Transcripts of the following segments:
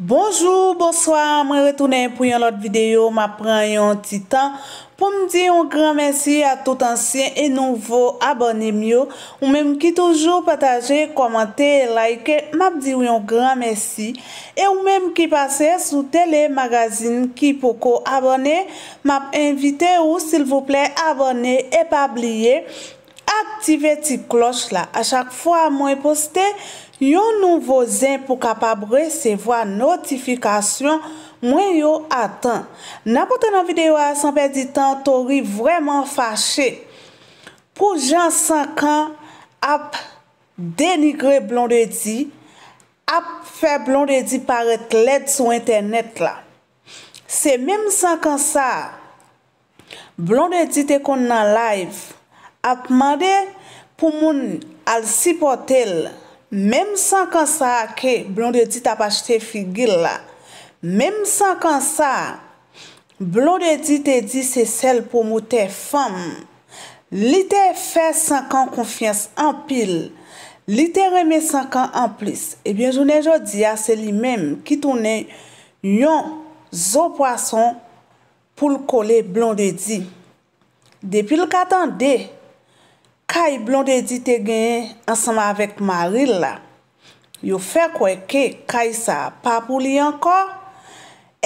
Bonjour, bonsoir, mwen retounen pou yon lot videyo, mwen prenen yon titan. Pou mwen di yon gran mersi a tout ansyen e nouvo abonem yo. Ou mwen mwen ki toujou pataje, komante, like, mwen mwen di yon gran mersi. E ou mwen mwen ki pase sou tele magasin ki pou ko abone, mwen mwen mwen invite ou sil vouple abone e pa bliye. Aktive ti kloch la, a chak fwa mwen poste. Yon nouvo zin pou kapab resevo a notifikasyon mwen yo atan. Na pote nan videyo a sanpe di tan tori vreman fache. Pou jan sankan ap denigre blondedi, ap fe blondedi paret led sou internet la. Se menm sankan sa, blondedi te kon nan live, ap mande pou moun al sipote l. Mem san kan sa ake, blondedit apache te figil la. Mem san kan sa, blondedit te di se sel pou mou te fam. Li te fe san kan konfians an pil. Li te reme san kan an plis. Ebyen, eh jounen jodi a se li menm ki toune yon zo pwason pou l kole blondedit. Depi l katan dey. Kay blondedi te genye ansama avèk maril la, yo fè kwe ke kay sa pa pou li anko,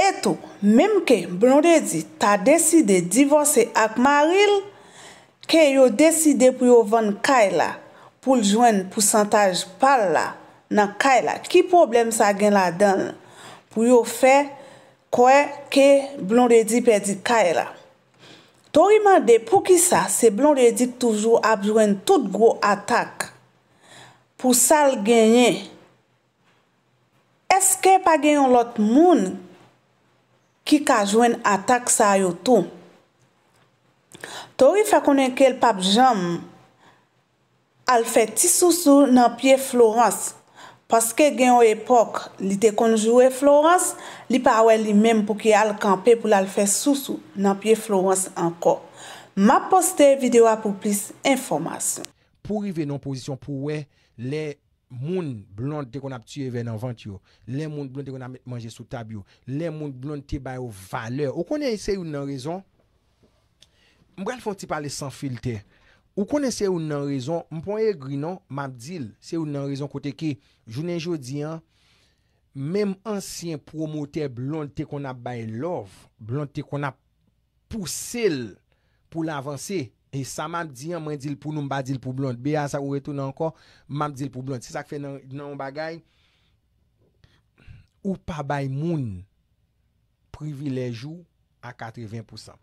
etou, mèm ke blondedi ta deside divose ak maril, ke yo deside pou yo ven kay la, pou ljwen pousantaj pal la nan kay la. Ki problem sa gen la den pou yo fè kwe ke blondedi pedi kay la? Tori mande pou ki sa, se blon redik toujou ap jwen tout gwo atak pou sal genye. Eske pa genyon lot moun ki ka jwen atak sa yo tou? Tori fakounen ke el pap jam, al fe ti sou sou nan pie Florence. Paske gen ou epok li te konjou e Florence, li pa wè li mèm pou ki al kanpe pou lal fè sou sou nan piye Florence anko. Ma poste videwa pou plis informasyon. Po rive nan posisyon pou wè le moun blon te kon ap tiyè ven nan vant yo, le moun blon te kon ap mèt manje sou tab yo, le moun blon te bayo valeur. Ou konè y se youn nan rezon, mwen fò ti pale san filtey. Ou konen se ou nan rezon, mpon e gri nan, mab dil. Se ou nan rezon kote ke, jounen jodi an, mem ansyen promoter blonde te kon ap baye love, blonde te kon ap pusele pou la avanse, e sa mab diyan mwen dil pou nou mba dil pou blonde, be a sa ou reto nan anko, mab dil pou blonde. Se sa kfe nan yon bagay, ou pa baye moun privilejou a 80%.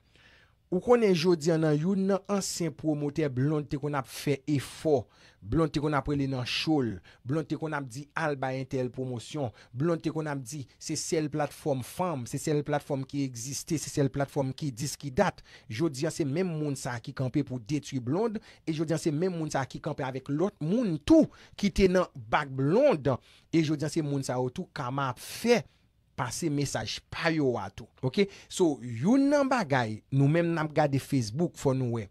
Ou konen jodia nan yon nan ansen promoter blonde te kon ap fe efo, blonde te kon ap prele nan shol, blonde te kon ap di alba entel promosyon, blonde te kon ap di se sel platform fam, se sel platform ki egziste, se sel platform ki dis ki dat, jodia se men moun sa ki kampe pou detu blonde, e jodia se men moun sa ki kampe avek lot moun tou ki tenan bak blonde, e jodia se moun sa ou tou kamap fe. Pase mesaj, pa yo wato. Ok? So, yon nan bagay, nou men nan bagay de Facebook fon wè.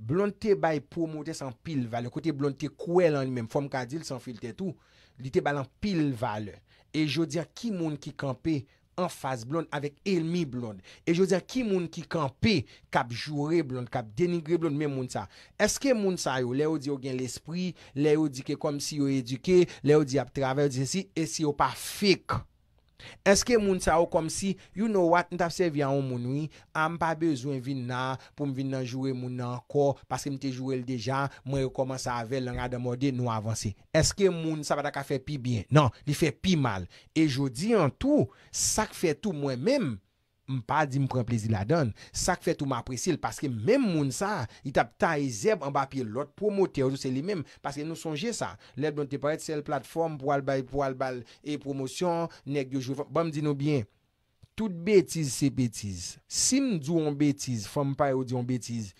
Blonde te bay pou mwote san pil vale. Kote blonde te kouè lan li men. Fom kadi li san filte tou. Li te balan pil vale. E jodi a ki moun ki kampe en fase blonde avek elmi blonde. E jodi a ki moun ki kampe kap jure blonde, kap denigre blonde men moun sa. Eske moun sa yo? Le yo di yo gen l'espri, le yo di ke kom si yo eduke, le yo di ap trave, yo di si, esi yo pa fèk blonde. Eske moun sa ou kom si, you know what, ntafse vya ou moun wii, am pa bezwen vin nan pou m vin nan jowe moun nan anko, paske m te jowe l dejan, mwen yo koman sa ave l langa de mode nou avanse. Eske moun sa pata ka fe pi bien, nan, li fe pi mal, e jo di an tou, sak fe tou mwen menm, m pa di m pren plezi la don. Sak fe tou m apresil, paske menm moun sa, i tap ta e zeb an ba pi, lot promote yo se li menm, paske nou sonje sa. Le bon te paret se l platfom, pou al bal e promosyon, nek diyo jou, ba m di nou bien, tout betiz se betiz. Sim diyon betiz, fèm pa yo diyon betiz.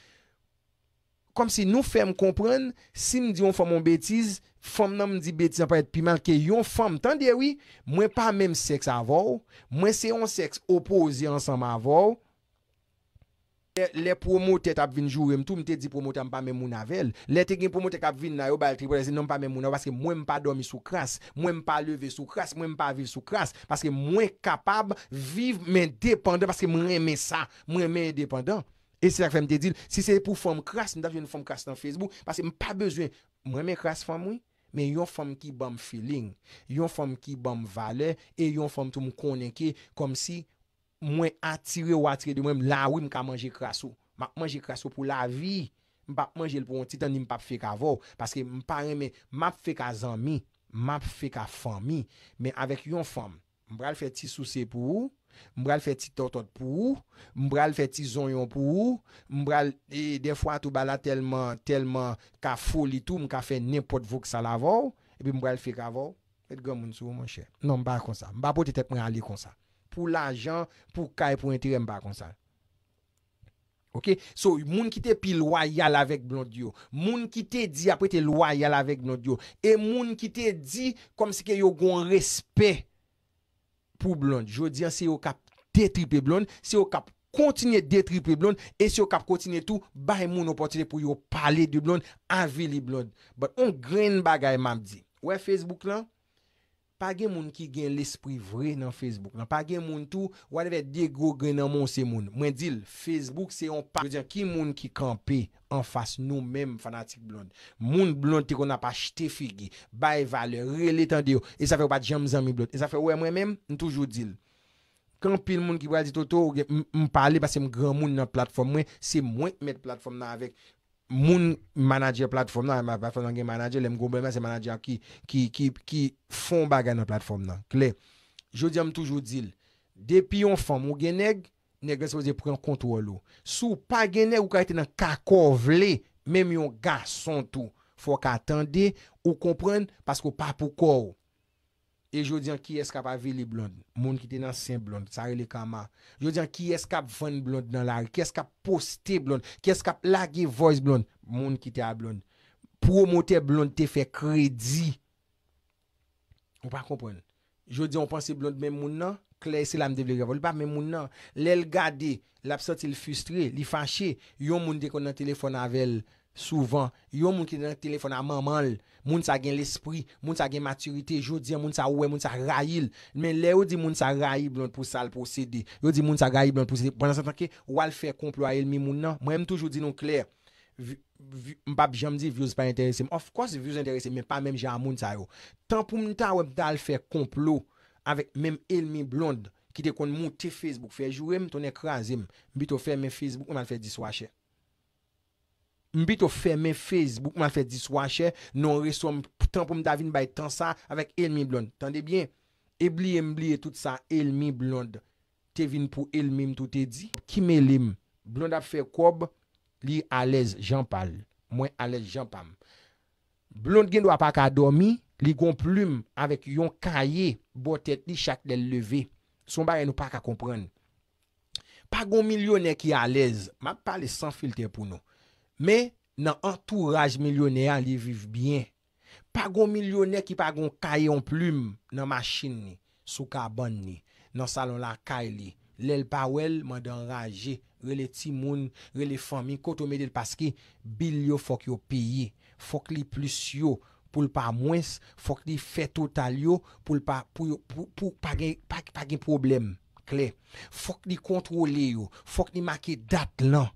Kom si nou fèm kompren, sim diyon fèm an betiz, Fom nan m di beti san pa et pi manke, yon fom tan dewi, mwen pa mèm seks avou, mwen se yon seks opozi ansanm avou. Le promo tet ap vin jurem, tou m te di promo tan m pa mèm moun avèl. Le te gen promo tet ap vin na yo bal tribole se nan m pa mèm moun avèl, paske mwen m pa dormi sou kras, mwen m pa leve sou kras, mwen m pa vive sou kras, paske mwen kapab viv mèm depenan, paske mwen mèm sa, mwen mèm depenan. E se lak fèm te di, si se pou fom kras, mwen dap jen fom kras nan Facebook, paske mwen pa bezwen, mwen mèm kras fom Men yon fòm ki bom filin, yon fòm ki bom vale, e yon fòm tou m konenke kom si mwen atire ou atire di mwen m la wè m ka manje krasou. M pa manje krasou pou la vi, m pa manje l pou m titan ni m pa pfe ka vò. Paske m pa reme, m pa pfe ka zanmi, m pa pfe ka fòmi. Men avèk yon fòm, m bral fè ti sou se pou ou, Mbra l fè ti tortot pou ou, mbra l fè ti zonyon pou ou, mbra l, e de fwa tou bala telman, telman, ka foli tou, mka fè nepot vok salavou, e pi mbra l fè kavou, et gwa moun sou mwen chè. Non, mba kon sa, mba pot etep mwa li kon sa. Pou la jan, pou ka e pou entire, mba kon sa. Ok, so, moun ki te pi loayal avek blon diyo, moun ki te di apre te loayal avek blon diyo, e moun ki te di kom se ke yo gwen respè. pou blon. Jodi an se yo kap detripe blon, se yo kap kontine detripe blon, e se yo kap kontine tou, bay moun opotile pou yo pale di blon, avili blon. But on green bagay mam di. We Facebook lan? Pa gen moun ki gen l'espri vre nan Facebook nan, pa gen moun tou wadeve degro gen nan moun se moun. Mwen dil, Facebook se yon pa. Yo diyan, ki moun ki kampe an fas nou men fanatik blonde. Moun blonde te kon apache te figi, bay vale, re letan deyo, e sa fe wapat jamsan mi blote. E sa fe wè mwen men, mwen toujou dil. Kampil moun ki wade ditoto, mwen pale basen mwen gran moun nan platform mwen, se mwen met platform nan avek. moun manajer platform nan, moun manajer platform nan gen manajer, lem gobe men se manajer ki fon bagay nan platform nan. Kle, jodi am toujou dil, depi yon fan moun geneg, negre se wazye pren kontwa lo. Sou pa geneg ou ka ite nan kakor vle, menm yon ga son tou, fwa ka atende ou kompren, pasko pa pou kor ou. E jodi an ki eskap ave li blonde, moun ki te nan sen blonde, sa re le kama. Jodi an ki eskap ven blonde nan lari, ki eskap poste blonde, ki eskap lage voice blonde, moun ki te a blonde. Promote blonde te fe kredi. Ou pa kompon. Jodi an panse blonde men moun nan, kleye se la mde vle gavol, pa men moun nan. Le l gade, la psa te l fustre, li fache, yon moun de kon nan telefon avel. Souvan, yo moun ki dene telefon a mamal, moun sa gen l'espri, moun sa gen maturite, jo diyan moun sa ouwe, moun sa rayil. Men le yo di moun sa rayil blond pou sa l'procedi. Yo di moun sa rayil blond pou sa l'procedi. Pendan sa tanki, wal fè komplo a elmi moun nan. Mwen m toujou di nou kler. Mbap jom di views pa interesim. Of course views interesim, men pa menm jan moun sa yo. Tan pou mwen ta wèm dal fè komplo avèk menm elmi blond ki te kon moun te Facebook fè. Jou rem ton ek razim, bito fè men Facebook, mwen al fè diswashè. Mbi to fè men fèz, mba fè diswa chè, non reswom, poutan pou mda vin bay tan sa, avèk el mi blond. Tande bien, ebliye mbliye tout sa, el mi blond, te vin pou el mim tout te di. Ki me lim, blond ap fè kob, li alez jampal, mwen alez jampam. Blond gen do apak adomi, li gon plume avèk yon kaye, botet li chak del leve, son ba yon apak akompren. Pa gon milyonè ki alez, mba pale san filter pou nou. Men, nan entourage milyonè a li viv bien. Pagon milyonè ki pagon kayon plume nan masjin ni, sou ka bon ni, nan salon la kay li. Lèl pa wel, man dan raje, re le timoun, re le famin, koto medel paske, bil yo fok yo peye. Fok li plus yo, poul pa mwens, fok li fetotal yo, poul pa gen problem. Fok li kontrole yo, fok li make dat lan,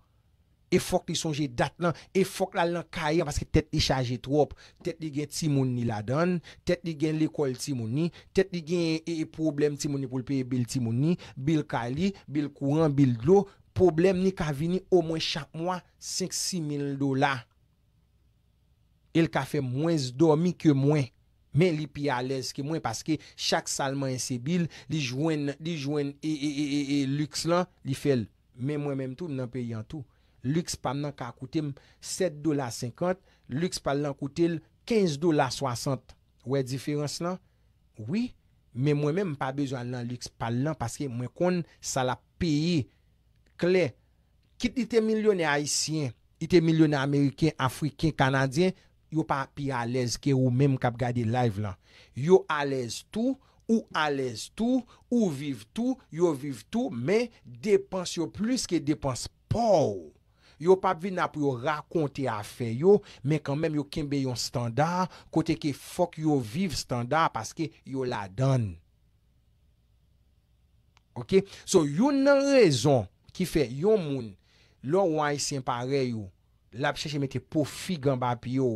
e fok li sonje dat lan, e fok la lan kaye, paske tet li chaje trop, tet li gen timouni la dan, tet li gen likol timouni, tet li gen e, e problem timouni pou lpeye bil timouni, bil kali, bil kouan, bil do, problem li ka vini o mwen chak mwen, 5-6 mil do la, el ka fe mwen zdo mi ke mwen, men li pi alez ke mwen, paske chak salman e se bil, li jwen e, e lukse lan, li fel, men mwen mwen tout nan peyen tout, Lux pal nan ka koutim 7 dola 50. Lux pal nan koutil 15 dola 60. Ou e diferans nan? Oui. Men mwen men mpa bezoan nan lux pal nan. Paske mwen kon sa la peyi. Klet. Kit ite milyonè Haitien. Ite milyonè Ameriken, Afriken, Kanadyen. Yo pa pi alez ke ou men mkap gadi live lan. Yo alez tou. Ou alez tou. Ou viv tou. Yo viv tou. Men depans yo plus ke depans pou ou. yo pa vin na pou yo rakonte afe yo, men kanmem yo kimbe yon standar, kote ke fok yo viv standar, paske yo la dan. Ok, so yon nan rezon ki fe yon moun, lor wan yi sempare yo, La ap chèche mette pou fig an bap yo.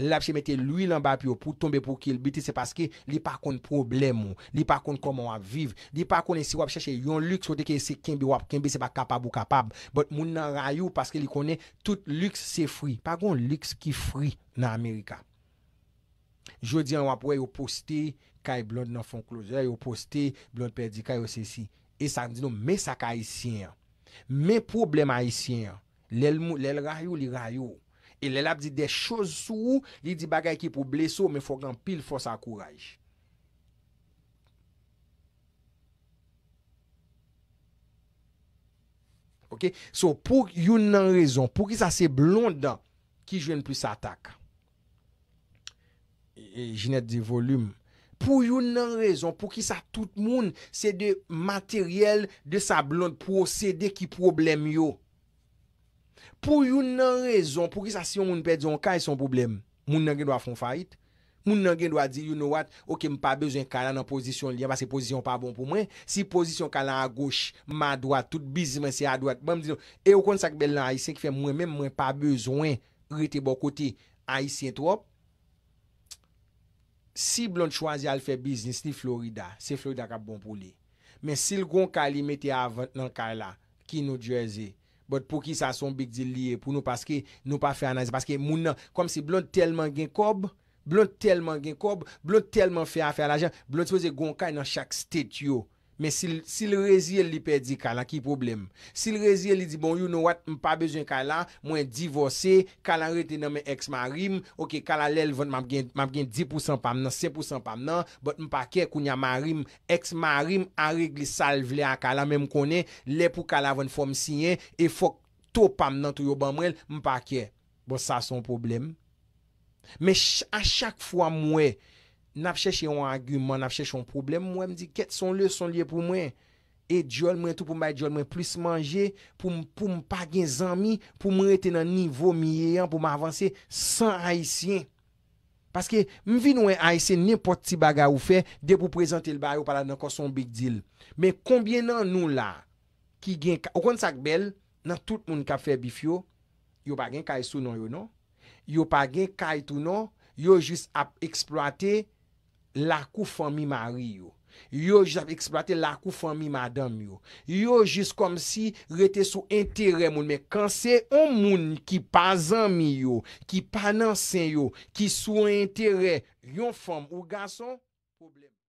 La ap chèche mette luy lan bap yo pou tombe pou kil biti. Se paske li pa kon problemo. Li pa kon koman wap viv. Li pa kon en si wap chèche yon lüks wote ke se kembi wap. Kembi se pa kapab ou kapab. Bot moun nan rayou paske li konen tout lüks se fri. Pa kon lüks ki fri nan Amerika. Jodi an wap wè yo poste kaj blonde nan fon kloze. Yo poste blonde perdi kaj yo se si. E sa di nou me sa ka isi yon. Me problem a isi yon. Lèl mou, lèl rayou, li rayou. E lèl ap di de chouz sou, li di bagay ki pou bleso, men fòk an pil fòs akouraj. Ok, sou pou youn nan rezon, pou ki sa se blonde, ki jwen pwis atak. E jinet e, di volume. Pou youn nan rezon, pou ki sa tout moun, se de materyel de sa blonde, pou se de ki problem yo. Pou yon nan rezon, pou ki sa si yon moun pe diyon, kaj son poublem? Moun nan gen do a fon fayit? Moun nan gen do a di, you know what, ok, mou pa bezwen kala nan pozisyon li, yon pa se pozisyon pa bon pou mwen, bon si pozisyon kala a goch, bon ma a doat, tout bizisme se a doat, ba m diyon, e yon kon sak bel nan Aisyen ki fe mwen, mwen mwen pa bezwen rete bo kote Aisyen to op. Si blon chwazi al fe biznis ni Florida, se Florida ka bon pou li. Men si lgon kali mette avan nan kala, kino Djerzey, But pou ki sa son bik di liye pou nou paske nou pa fe anayse. Paske moun nan. Kom si blon telman gen kob, blon telman gen kob, blon telman fe afe al ajen, blon sepose gonkaj nan chak stet yo. Men si l reziye li perdi kala, ki problem? Si l reziye li di, bon, you know what? M pa bejwen kala, mwen divorse, kala rete nan men ex marim, ok, kala lèl ven, m ap gen 10% pam nan, 100% pam nan, bot m pa kè koun ya marim, ex marim, a regli sal vle a kala, men m konè, lè pou kala ven fòm sinye, e fòk to pam nan tou yo bamrel, m pa kè. Bot sa son problem? Men a chak fwa mwen, nap chèche yon agumen, nap chèche yon problem, mwen mdi ket son lè son lè pou mwen, e djol mwen tout pou mwen djol mwen plus manje, pou mwen pa gen zanmi, pou mwen rete nan nivou miye yon, pou mwen avanse san haisyen. Paske mvi nou en haisyen, nipot ti baga ou fe, de pou prezante l'bayo pala nan koson big deal. Men konbien nan nou la, ki gen, ou kon sak bel, nan tout moun ka fe bif yo, yo pa gen kay sou nou yo nou, yo pa gen kay tou nou, yo jis ap eksploate, lakou fan mi ma ri yo. Yo jis ap eksploate lakou fan mi ma dam yo. Yo jis kom si rete sou entere moun. Men, kan se ou moun ki pa zan mi yo, ki pa nan sen yo, ki sou entere yon fan, ou ga son problem.